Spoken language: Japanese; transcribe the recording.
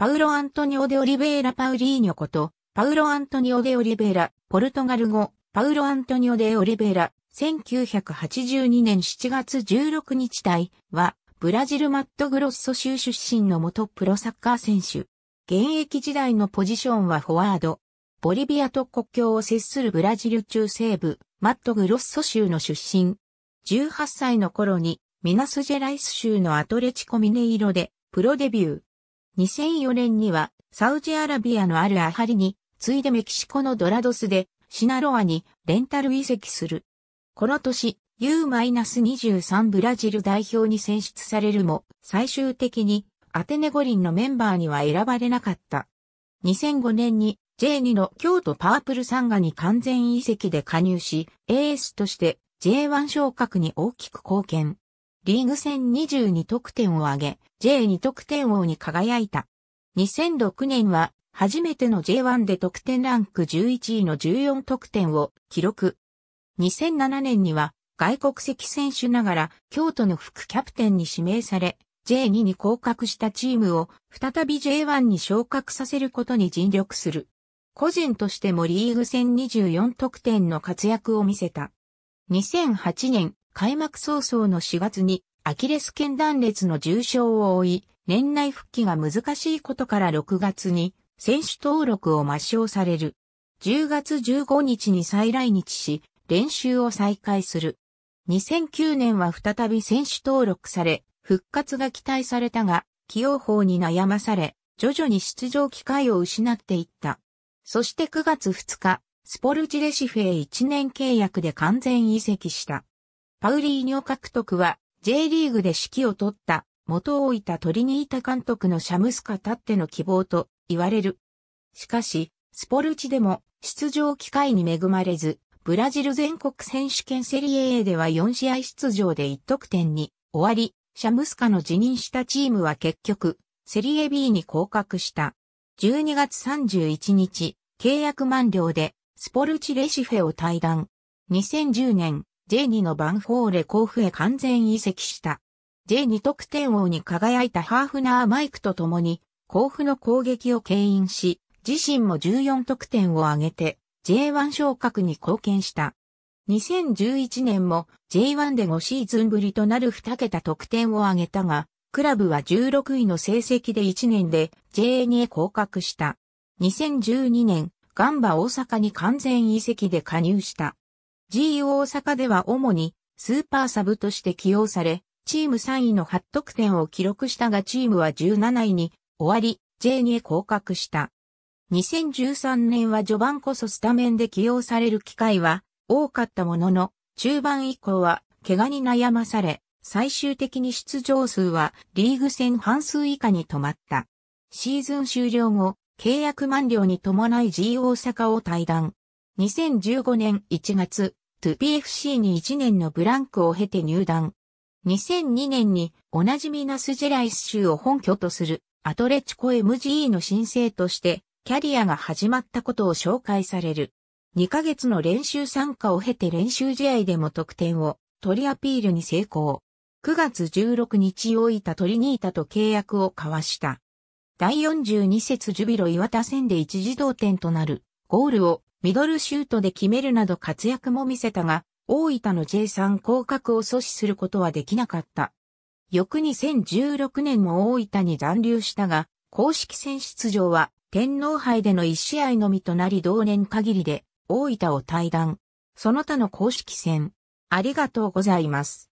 パウロ・アントニオ・デ・オリベーラ・パウリーニョこと、パウロ・アントニオ・デ・オリベーラ、ポルトガル語、パウロ・アントニオ・デ・オリベーラ、1982年7月16日体は、ブラジルマットグロッソ州出身の元プロサッカー選手。現役時代のポジションはフォワード。ボリビアと国境を接するブラジル中西部、マットグロッソ州の出身。18歳の頃に、ミナスジェライス州のアトレチコミネイロで、プロデビュー。2004年にはサウジアラビアのあるアハリに、ついでメキシコのドラドスでシナロアにレンタル移籍する。この年、U-23 ブラジル代表に選出されるも、最終的にアテネ五輪のメンバーには選ばれなかった。2005年に J2 の京都パープルサンガに完全移籍で加入し、エースとして J1 昇格に大きく貢献。リーグ戦22得点を挙げ、J2 得点王に輝いた。2006年は、初めての J1 で得点ランク11位の14得点を記録。2007年には、外国籍選手ながら、京都の副キャプテンに指名され、J2 に降格したチームを、再び J1 に昇格させることに尽力する。個人としてもリーグ戦24得点の活躍を見せた。2008年、開幕早々の4月にアキレス腱断裂の重傷を負い、年内復帰が難しいことから6月に選手登録を抹消される。10月15日に再来日し、練習を再開する。2009年は再び選手登録され、復活が期待されたが、起用法に悩まされ、徐々に出場機会を失っていった。そして9月2日、スポルジレシフェへ1年契約で完全移籍した。パウリーニョ獲得は J リーグで指揮を取った元大分トリニータ監督のシャムスカたっての希望と言われる。しかし、スポルチでも出場機会に恵まれず、ブラジル全国選手権セリエ A では4試合出場で1得点に終わり、シャムスカの辞任したチームは結局、セリエ B に降格した。12月31日、契約満了で、スポルチレシフェを退団。2010年、J2 のバンフォーレ甲府へ完全移籍した。J2 得点王に輝いたハーフナーマイクと共に、甲府の攻撃を牽引し、自身も14得点を挙げて、J1 昇格に貢献した。2011年も J1 で5シーズンぶりとなる2桁得点を挙げたが、クラブは16位の成績で1年で J2 へ降格した。2012年、ガンバ大阪に完全移籍で加入した。GU 大阪では主にスーパーサブとして起用され、チーム3位の8得点を記録したがチームは17位に終わり、J に降格した。2013年は序盤こそスタメンで起用される機会は多かったものの、中盤以降は怪我に悩まされ、最終的に出場数はリーグ戦半数以下に止まった。シーズン終了後、契約満了に伴い G 大阪を退団。2015年1月、トゥ BFC に1年のブランクを経て入団。2002年におなじみナスジェライス州を本拠とするアトレチコ MGE の申請としてキャリアが始まったことを紹介される。2ヶ月の練習参加を経て練習試合でも得点を取りアピールに成功。9月16日をいたトリニータと契約を交わした。第42節ジュビロ岩田戦で一時同点となるゴールをミドルシュートで決めるなど活躍も見せたが、大分の J3 降格を阻止することはできなかった。翌2016年も大分に残留したが、公式戦出場は天皇杯での1試合のみとなり同年限りで大分を退団。その他の公式戦。ありがとうございます。